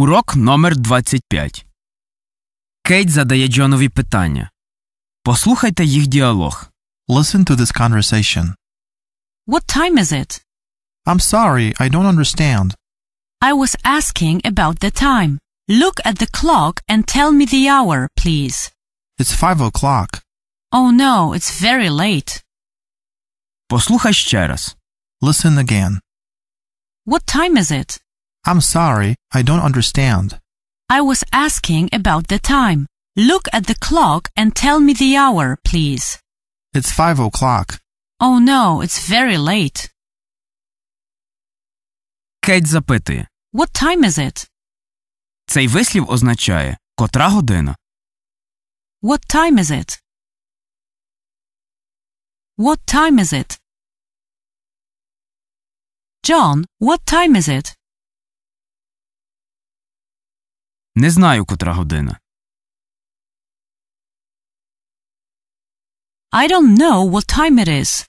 Урок номер 25 Кейт задає Джонові питання. Послухайте їх діалог. Listen to this conversation. What time is it? I'm sorry, I don't understand. I was asking about the time. Look at the clock and tell me the hour, please. It's five o'clock. Oh no, it's very late. Послухай ще раз. Listen again. What time is it? I'm sorry, I don't understand. I was asking about the time. Look at the clock and tell me the hour, please. It's five o'clock. Oh no, it's very late. Кейт запитує. What time is it? Цей вислів означає котра година. What time is it? What time is it? John, what time is it? Не знаю, котра година. I don't know what time it is.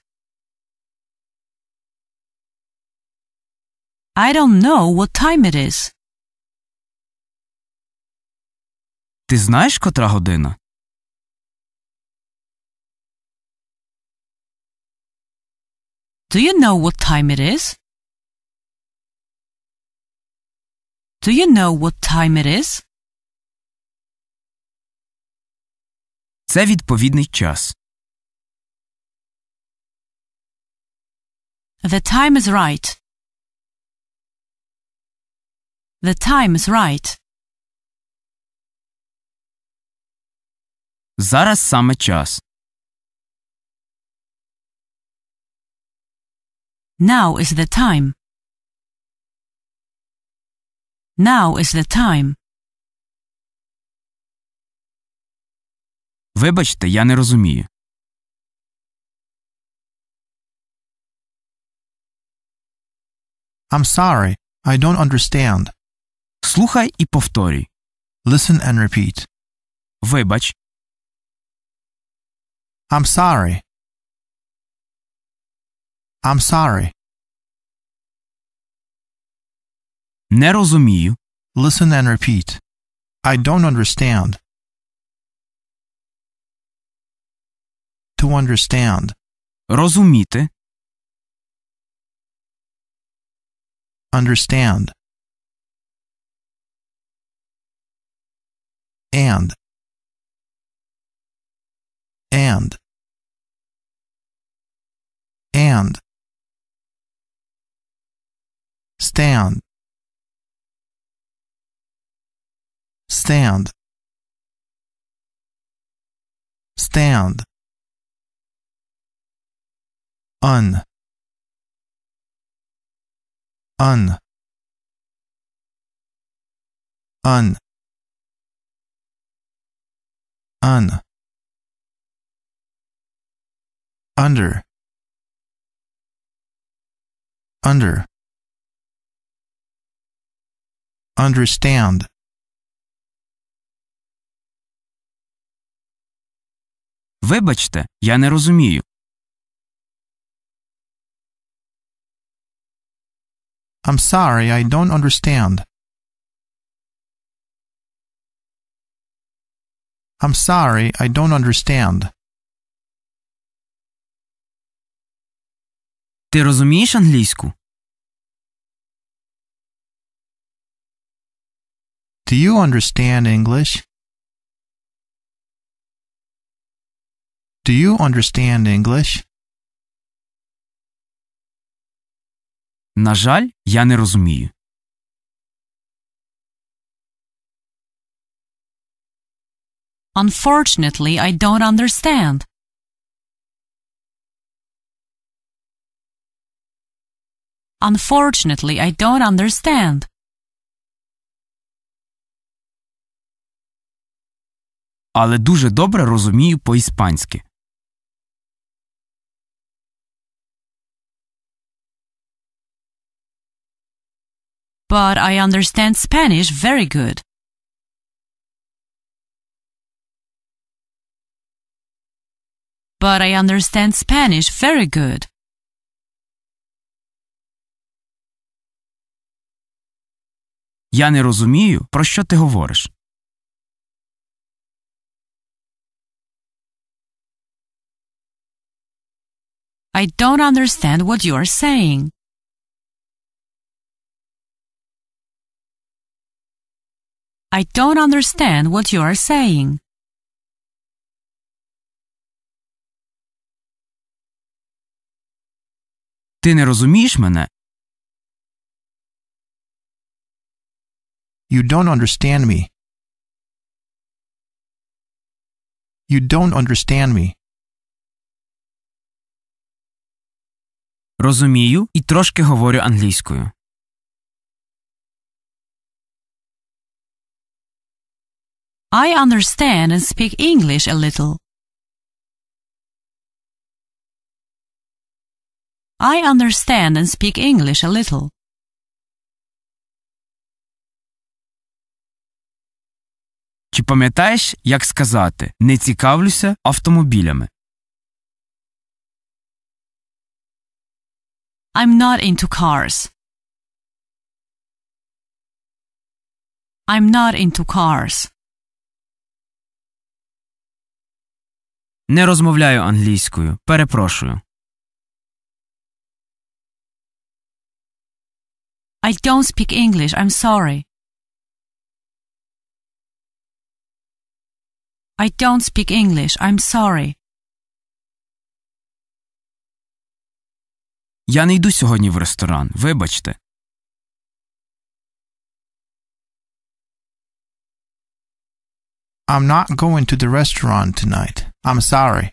I don't know what time it is. Ти знаєш, котра година? Do you know what time it is? Do you know what time it is? Це відповідний час. The time is right. The time is right. Зараз саме час. Now is the time. Now is the time. Вибачте, я не розумію. I'm sorry, I don't understand. Слухай і повторюй. Listen and repeat. Вибач. I'm sorry. I'm sorry. Не розумію. Listen and repeat. I don't understand. To understand. rozumite. Understand. And. And. And. Stand. stand stand un un un un under under understand Вибачте, я не розумію. I'm sorry, I don't understand. I'm sorry, I don't understand. Ти розумієш англійську? Do you understand English? Do you understand English? На жаль, я не розумію. Unfortunately, I don't understand. Unfortunately, I don't understand. Але дуже добре розумію по-іспанськи. but I understand Spanish very good. But I understand Spanish very good. Я не розумію, про що ти говориш. I don't understand what you are saying. I don't understand what you are saying. Ти не розумієш мене? You don't understand me. You don't understand me. Розумію і трошки говорю англійською. I understand and speak English a little. I understand and speak English a little. Чи пам'ятаєш, як сказати не цікавлюся автомобілями? I'm not into cars. I'm not into cars. Не розмовляю англійською. Перепрошую. I don't speak English. I'm sorry. I don't speak English. I'm sorry. Я не йду сьогодні в ресторан. Вибачте. I'm not going to the restaurant tonight. I'm sorry.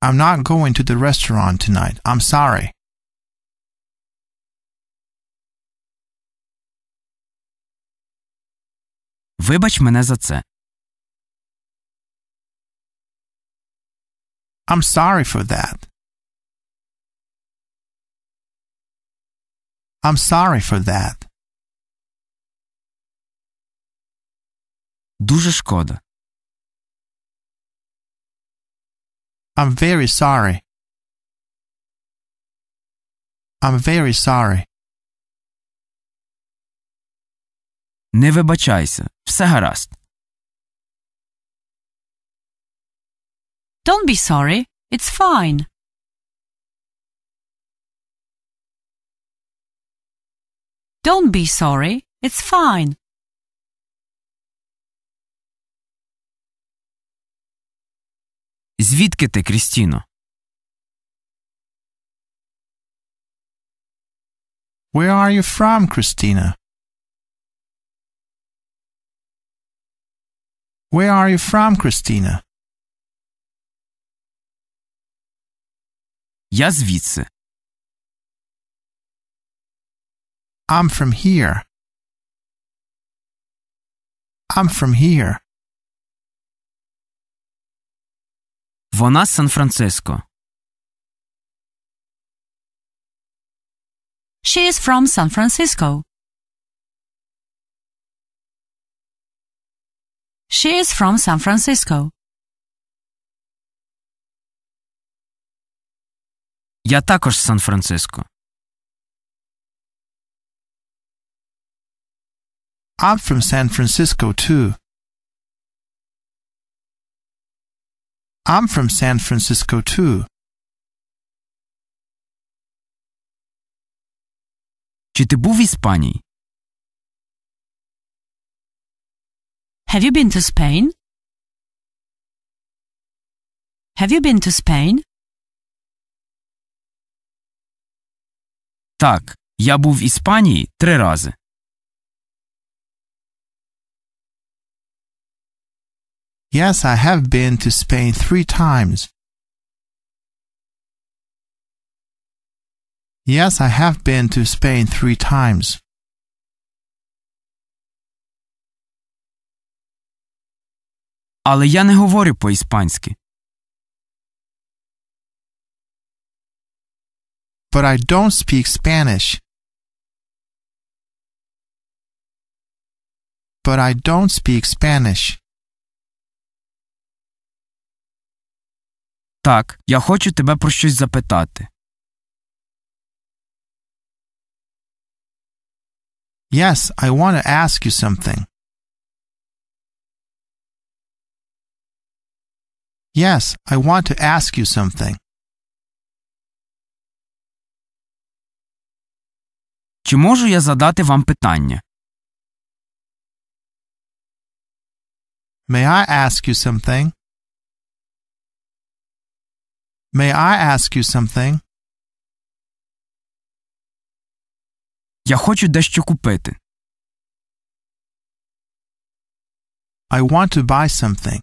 I'm not going to the restaurant tonight. I'm sorry. Вибач мене за це. I'm sorry for that. I'm sorry for that. Дуже шкода. I'm very sorry. I'm very sorry. Не вибачайся. Все гаразд. Don't be sorry. It's fine. Don't be sorry, it's fine. Звідки ти, Крістіно? Where are you from, Christina? Where are you from, Christina? Я звідси. I'm from here. I'm from here. Вона з Сан-Франциско. She is from San Francisco. She is from San Francisco. Я також з Сан-Франциско. I'm from San Francisco, too. I'm from San Francisco, too. Чи ти був в Іспанії? Have you been to Spain? Have you been to Spain? Так, я був в Іспанії три рази. Yes, I have been to Spain three times. Yes, I have been to Spain three times. Але я не говорю по-іспанськи. But I don't speak Spanish. But I don't speak Spanish. Так, я хочу тебе про щось запитати. Yes, I want to ask you something. Yes, I want to ask you something. Чи можу я задати вам питання? May I ask you something? May I ask you something? Я хочу дещо купити. I want to buy something.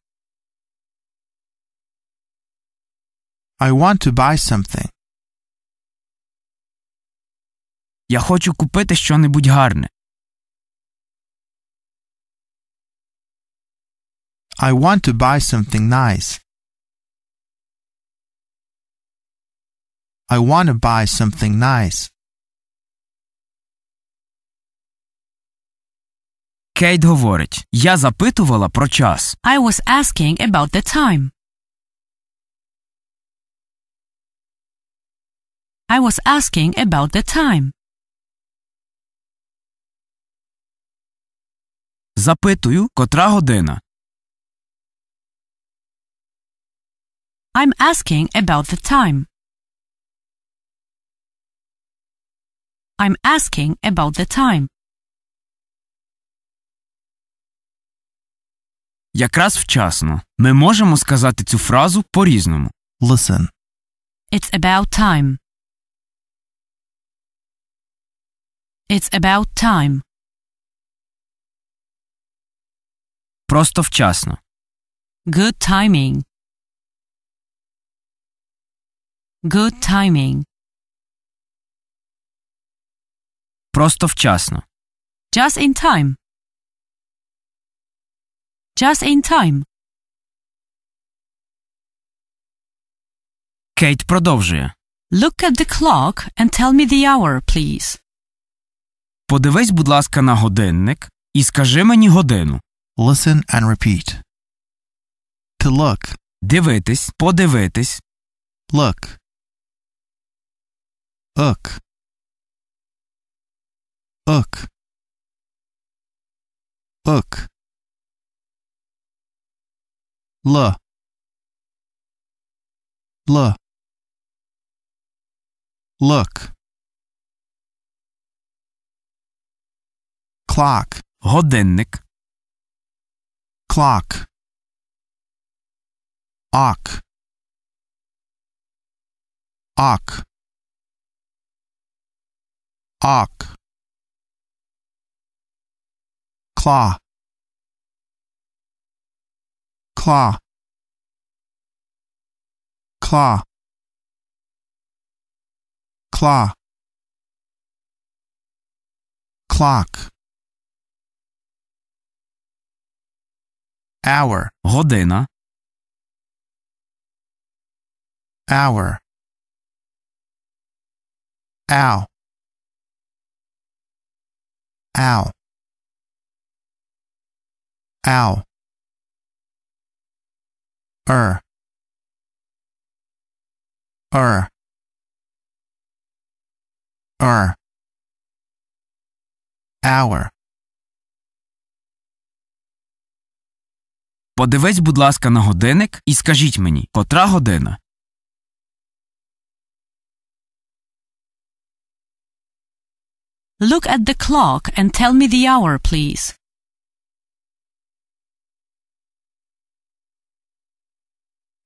I want to buy something. Я хочу купити що небудь гарне. I want to buy something nice. I want to buy something nice. Кейт говорить, я запитувала про час. I was asking about the time. I was asking about the time. Запитую, котра година. I'm asking about the time. I'm asking about the time. Якраз вчасно. Ми можемо сказати цю фразу по-різному. Listen. It's about time. It's about time. Просто вчасно. Good timing. Good timing. Просто вчасно. Just in time. Just in time. Кейт продовжує. Look at the clock and tell me the hour, please. Подивись, будь ласка, на годинник і скажи мені годину. Listen and repeat. To look. Дивитись, подивитись. Look. Look. Ook. Ook. L. L. Look. Clock. Hoddennik. Clock. Ok. Ok. Ok claw claw claw claw clock hour година hour ow ow ow 二二二 er. er. er. hour Подивись, будь ласка, на годинник і скажіть мені, котра година? Look at the clock and tell me the hour, please.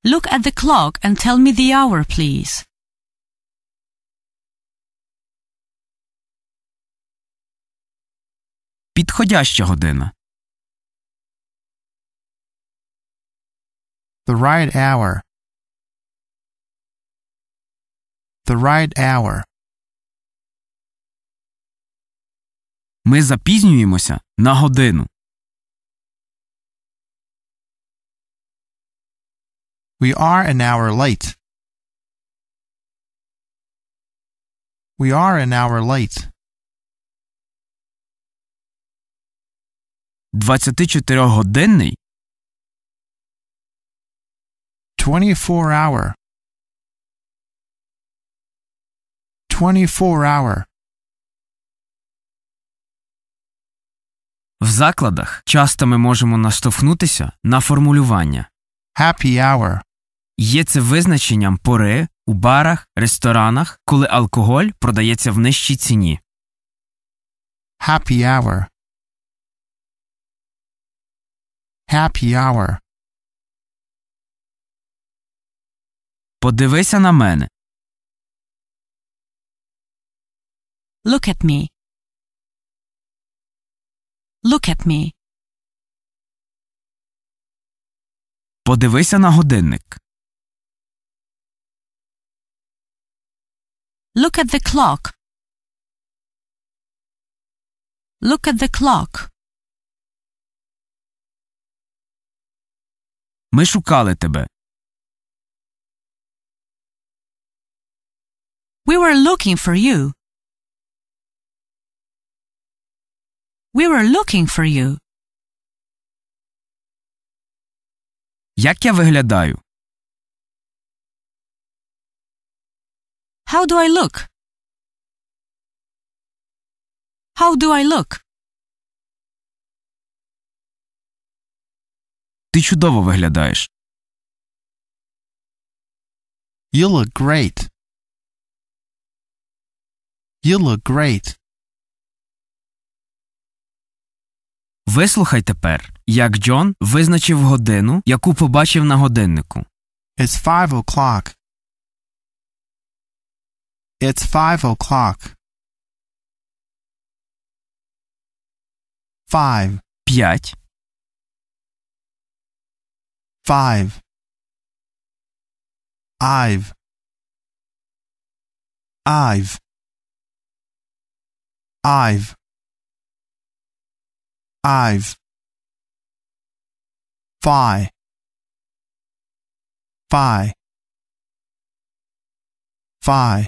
Look at the clock and tell me the hour, please. Підходяща година. The right hour. The right hour. Ми запізнюємося на годину. We are an hour late. We are an hour late. 24-годинний 24 hour 24 hour В закладах часто ми можемо наштовхнутися на формулювання happy hour є це визначенням пори у барах, ресторанах, коли алкоголь продається в нижчій ціні. Happy hour. Happy hour. Подивися на мене. Look at me. Look at me. Подивися на годинник. Look at the clock. Look at the clock. Ми шукали тебе. We were looking for you. We were looking for you. Як я виглядаю? How do I look? How do I look? Ти чудово виглядаєш. You look great. You look great. Вислухай тепер, як Джон визначив годину, яку побачив на годиннику. It's five o'clock. It's five o'clock. Five. П'ять. Five. I've. I've. I've. I've. Phi. Phi. Phi.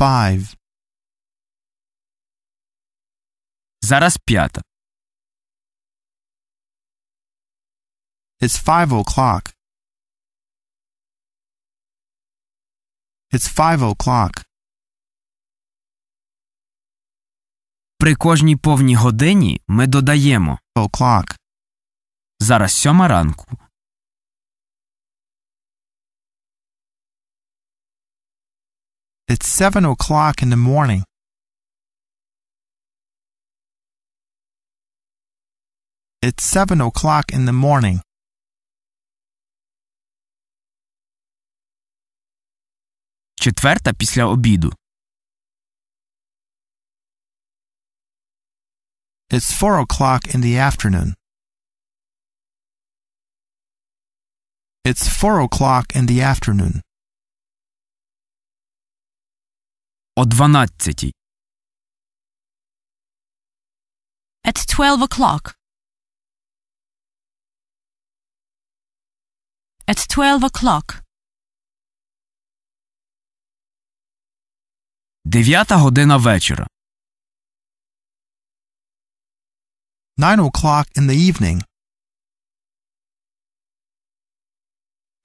five. Зараз п'ята. It's five o'clock. It's five o'clock. При кожній повній годині ми додаємо o'clock. Зараз сьома ранку. It's seven o'clock in the morning. It's seven o'clock in the morning. Четверта після обіду. It's four o'clock in the afternoon. It's four o'clock in the afternoon. О 12. At 12 o'clock. At 12 o'clock. Дев'ята година вечора. Nine o'clock in the evening.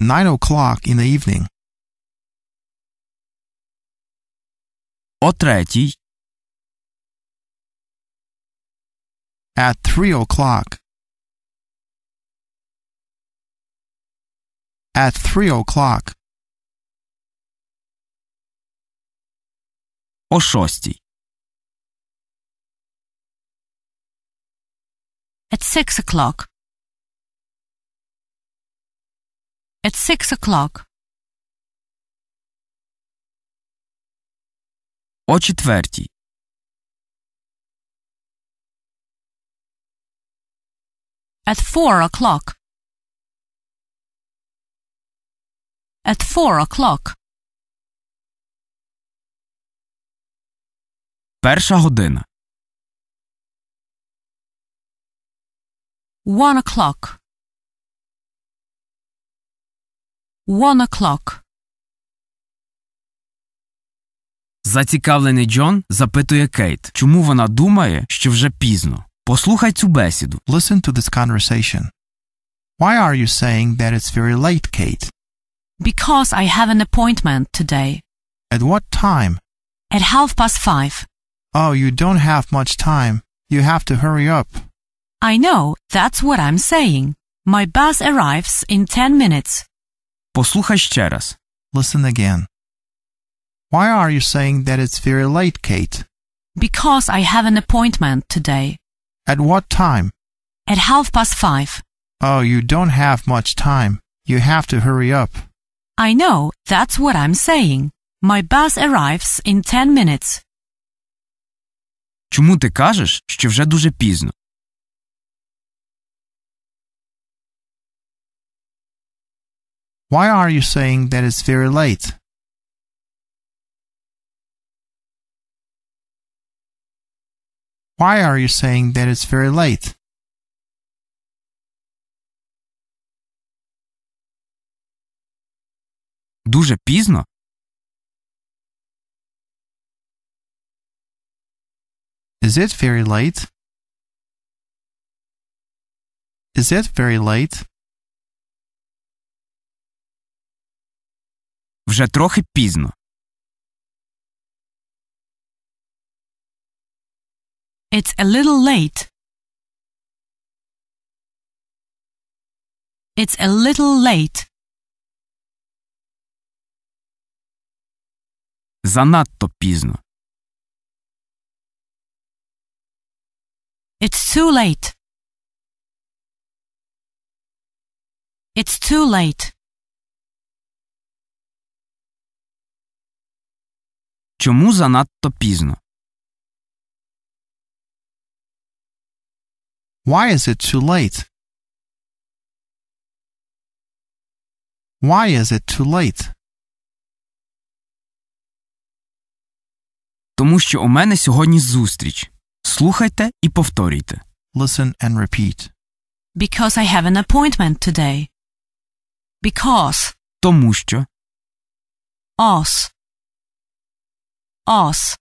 Nine o'clock in the evening. О третій. At three o'clock. At three o'clock. О шостій. At six o'clock. At six o'clock. о четвертій. At four o'clock. At four o'clock. Перша година. One o'clock. One o'clock. Зацікавлений Джон запитує Кейт, чому вона думає, що вже пізно. Послухай цю бесіду. Listen to this conversation. Why are you saying that it's very late, Kate? Because I have an appointment today. At what time? At half past five. Oh, you don't have much time. You have to hurry up. I know, that's what I'm saying. My bus arrives in ten minutes. Послухай ще раз. Listen again. Why are you saying that it's very late, Kate? Because I have an appointment today. At what time? At half past five. Oh, you don't have much time. You have to hurry up. I know, that's what I'm saying. My bus arrives in 10 minutes. Чому ти кажеш, що вже дуже пізно? Why are you saying that it's very late? Why are you saying that it's very late? Дуже пізно? Is it very late? Is it very late? Вже трохи пізно. It's a little late. It's a little late. Занадто пізно. It's too late. It's too late. Чому занадто пізно? Why is it too late? Why is it too late? Тому що у мене сьогодні зустріч. Слухайте і повторюйте. Listen and repeat. Because I have an appointment today. Because. Тому що. Us. Us.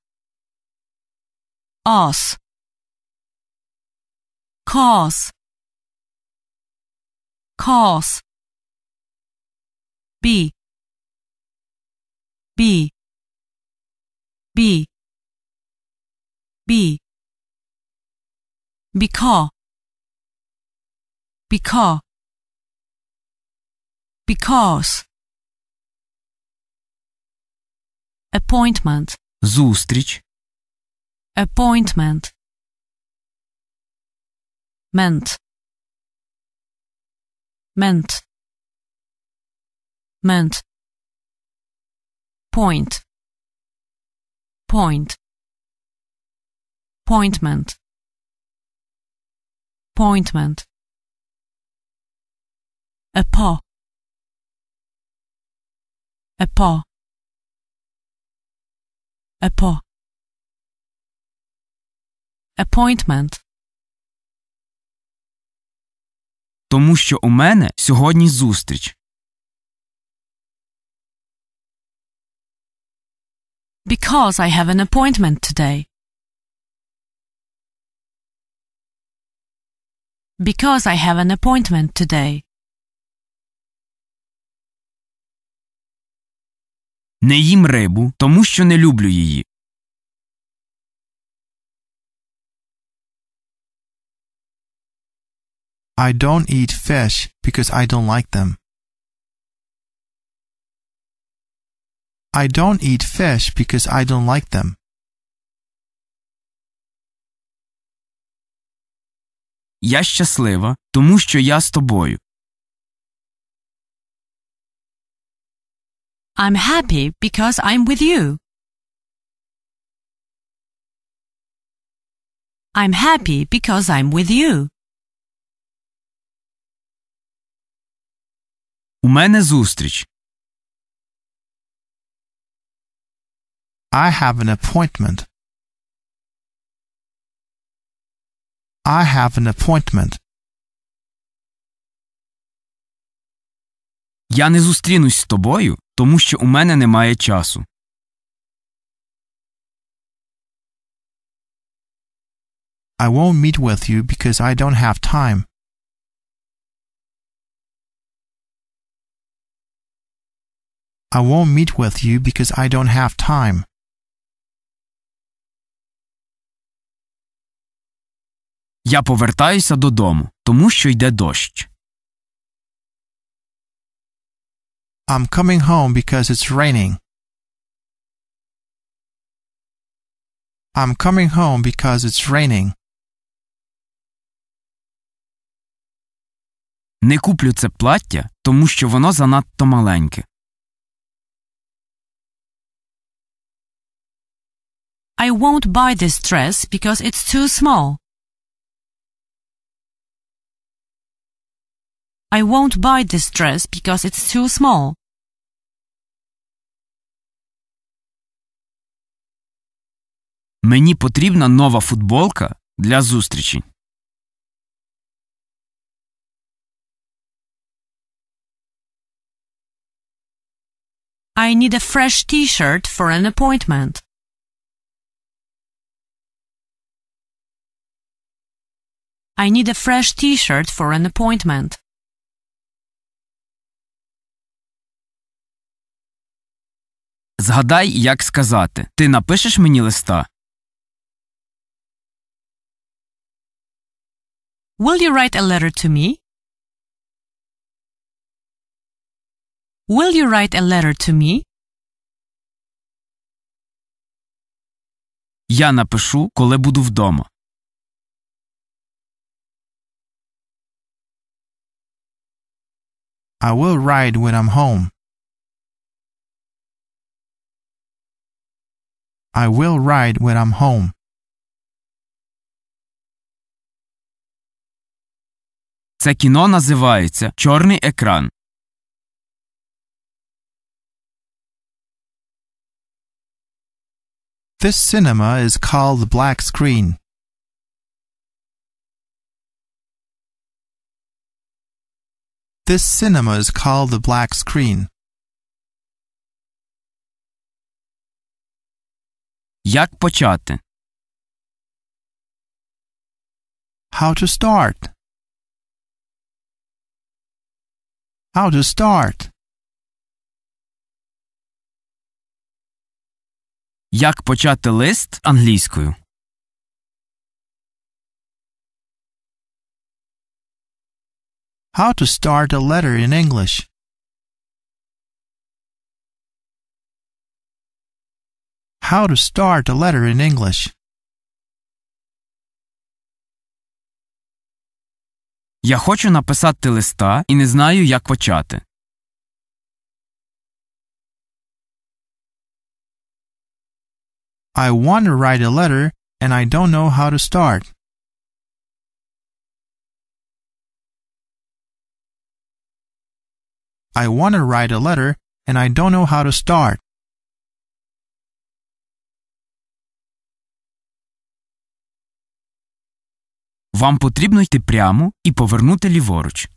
Us cause cause b b b b because because because appointment зустріч appointment meant meant meant point point pointment pointment a paw a paw a paw appointment тому що у мене сьогодні зустріч. Because I have an appointment today. Because I have an appointment today. Не їм рибу, тому що не люблю її. I don't eat fish because I don't like them. I don't eat fish because I don't like them. Я щаслива, тому що я з тобою. I'm happy because I'm with you. I'm happy because I'm with you. У мене зустріч. I have an appointment. I have an appointment. Я не зустрінусь з тобою, тому що у мене немає часу. I won't meet with you because I don't have time. I won't meet with you because I don't have time. Я повертаюся додому, тому що йде дощ. I'm coming home because it's raining. I'm coming home because it's raining. Не куплю це плаття, тому що воно занадто маленьке. I won't buy this dress because it's too small. I won't buy this dress because it's too small. Мені потрібна нова футболка для зустрічі. I need a fresh t-shirt for an appointment. I need a fresh t-shirt for an appointment. Згадай, як сказати. Ти напишеш мені листа? Will you write a letter to me? Will you write a letter to me? Я напишу, коли буду вдома. I will ride when I'm home. I will ride when I'm home. Це кіно називається Чорний екран. This cinema is called Black Screen. This cinema is called the black screen. Як почати? How to start? How to start? Як почати лист англійською? How to start a letter in English. How to start a letter in English. Я хочу написати листа і не знаю, як почати. I want to write a letter and I don't know how to start. I want to write a letter and I don't know how to start. Вам потрібно йти прямо і повернути ліворуч.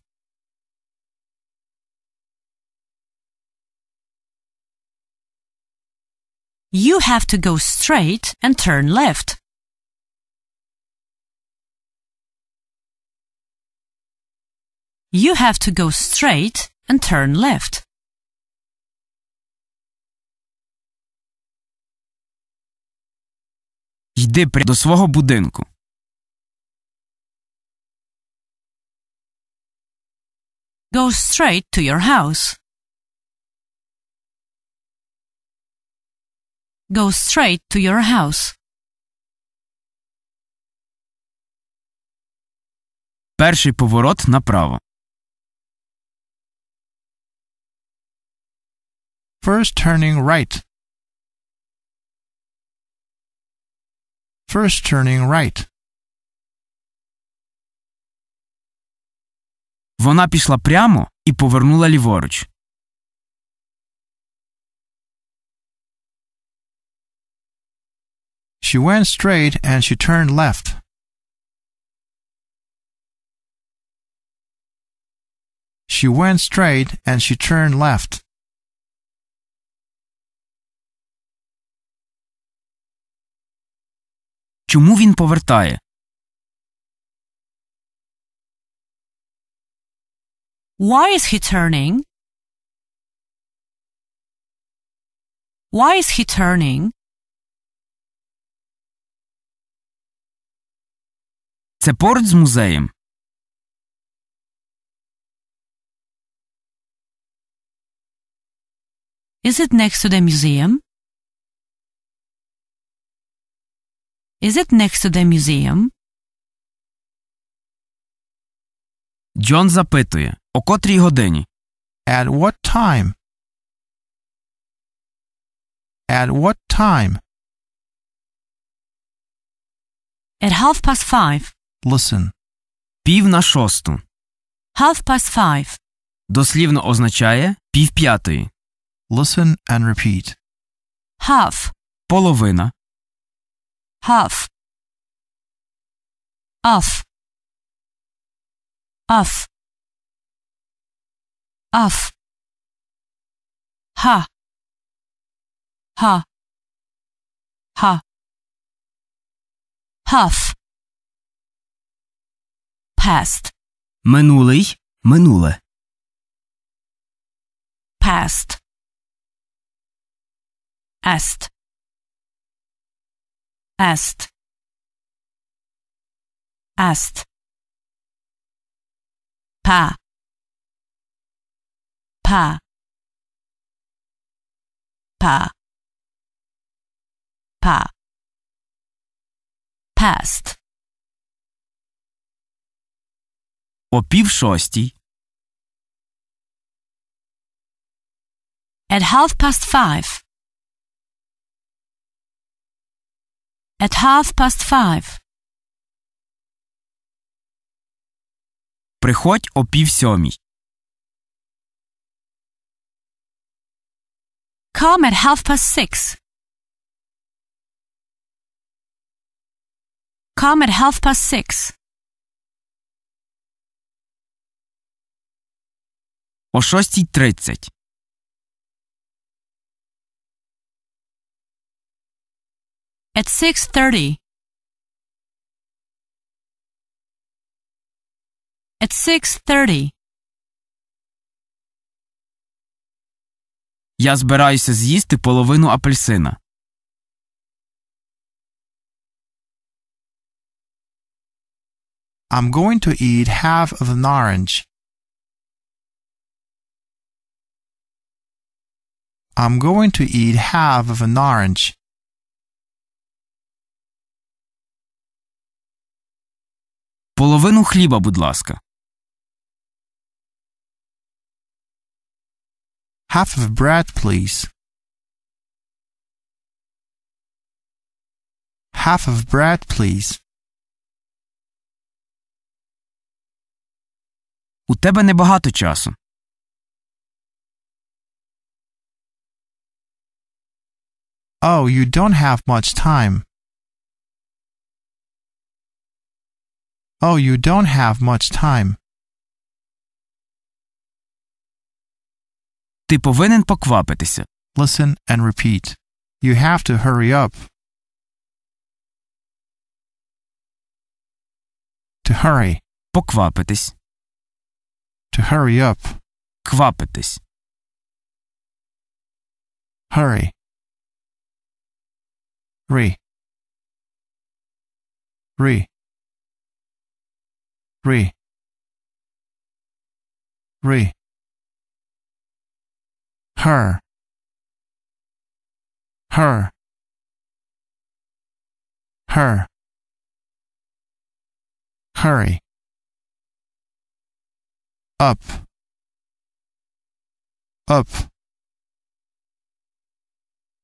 You have to go straight and turn left. You have to go straight and turn left. Йди прямо до свого будинку. Go straight to your house. Go straight to your house. Перший поворот направо. First turning right. First turning right. Вона пішла прямо і повернула ліворуч. She went straight and she turned left. She went straight and she turned left. Чому він повертає? Why is he turning? Why is he turning? Це порт з музеєм. Is it next to the museum? Is it next to the museum? Джон запитує О котрій годині? At what time? At what time? At half past five. Listen. Пів на шосту. Half past five. Дослівно означає пів п'ятої. Listen and repeat. Half. Половина. half off off off ha ha ha half past минулий минуле past est Ast. Ast. Pa. Pa. Pa. Pa. Past. О пів шостій. At half past five. At half past five. Приходь о пів сьомій. Come at half past six. Come at half past six. О шостій тридцять. At 6.30. At 6.30. Я збираюся з'їсти половину апельсина. I'm going to eat half of an orange. I'm going to eat half of an orange. Половину хліба, будь ласка. Half of bread, please. Half of bread, please. У тебе небагато часу. Oh, you don't have much time. Oh, you don't have much time. Ти повинен поквапитися. Listen and repeat. You have to hurry up. To hurry. Поквапитись. To hurry up. Квапитись. Hurry. Re. Re re re her her her hurry up up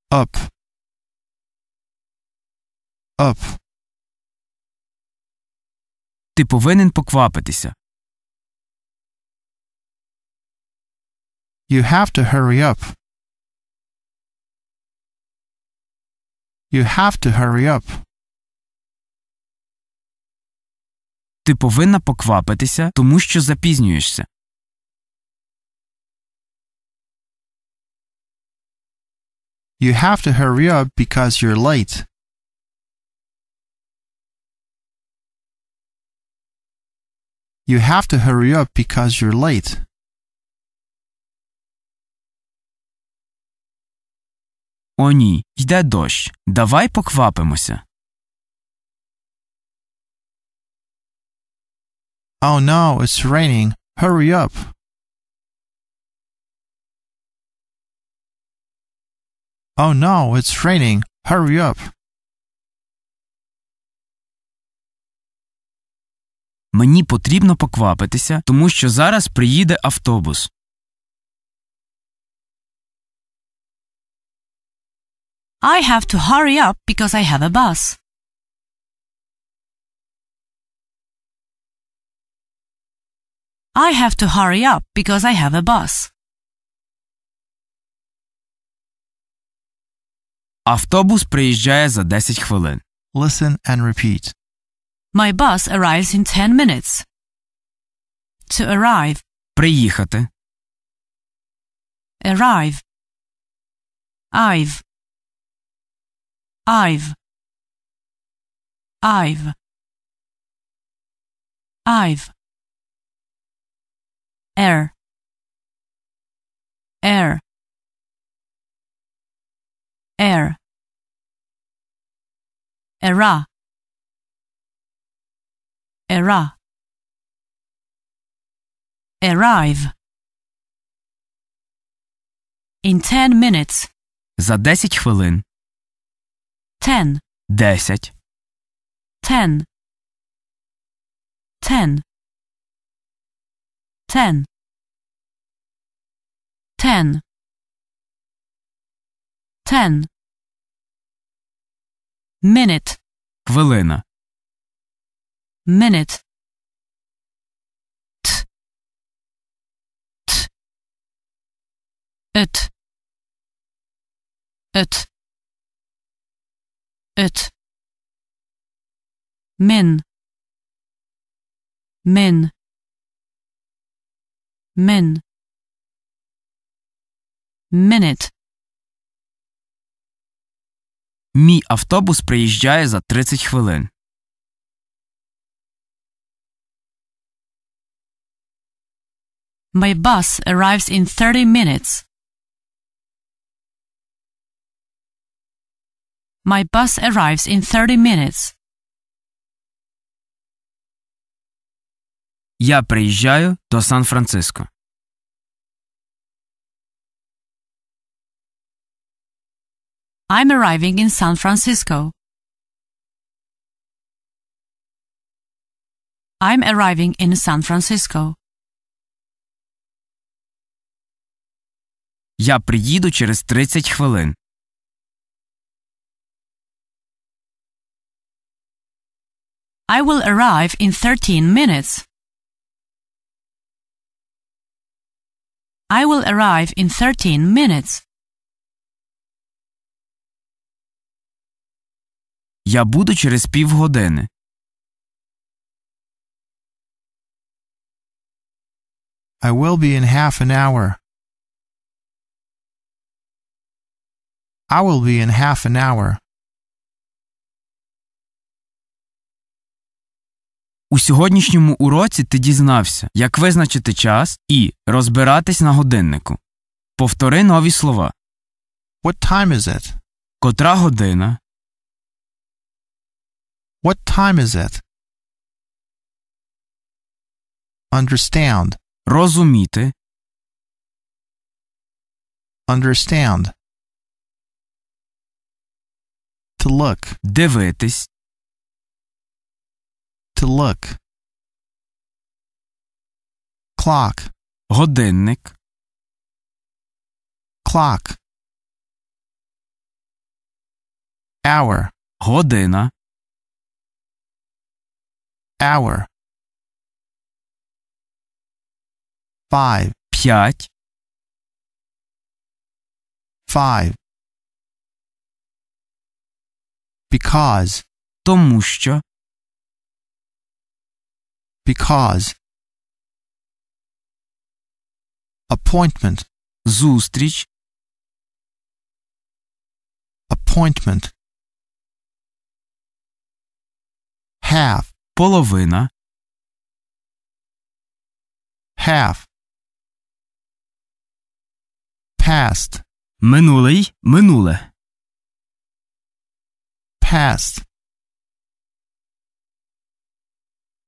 up up Ти повинен поквапитися. You have to hurry up. You have to hurry up. Ти повинна поквапитися, тому що запізнюєшся. You have to hurry up because you're late. You have to hurry up because you're late. О ні, йде дощ. Давай поквапимося. Oh no, it's raining. Hurry up. Oh no, it's raining. Hurry up. Мені потрібно поквапитися, тому що зараз приїде автобус. I have to hurry up because I have a bus. I have to hurry up because I have a bus. Автобус приїжджає за 10 хвилин. Listen and repeat. My bus arrives in 10 minutes. To arrive. Приїхати. Arrive. I've. I've. I've. I've. Air. Air. Air. Era. Era. Arrive. In 10 minutes. За 10 хвилин. 10. 10. 10. 10. 10. 10. 10. Minute. Хвилина. minute t t it it it min min min minute Мій автобус приїжджає за 30 хвилин. My bus arrives in 30 minutes. My bus arrives in 30 minutes. Я приезжаю до Сан-Франциско. I'm arriving in San Francisco. I'm arriving in San Francisco. Я приїду через 30 хвилин. I will arrive in 13 minutes. I will arrive in 13 minutes. Я буду через півгодини. I will be in half an hour. I will be in half an hour. У сьогоднішньому уроці ти дізнався, як визначити час і розбиратись на годиннику. Повтори нові слова. What time is it? Котра година? What time is it? Understand. Розуміти. Understand. to look. Дивитись. To look. Clock. Годинник. Clock. Hour. Година. Hour. Five. П'ять. Five. Because. Тому що. Because. Appointment. Зустріч. Appointment. Half. Половина. Half. Past. Минулий. Минуле. past.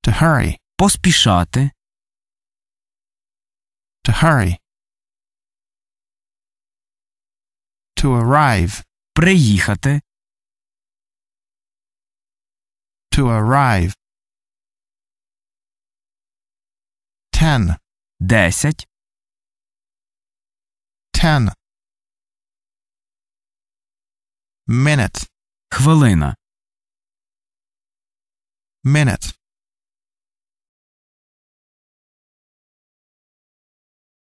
To hurry. To hurry. To arrive. Приїхати. To arrive. Ten. Десять. Ten. Minute. Хвилина. Minute.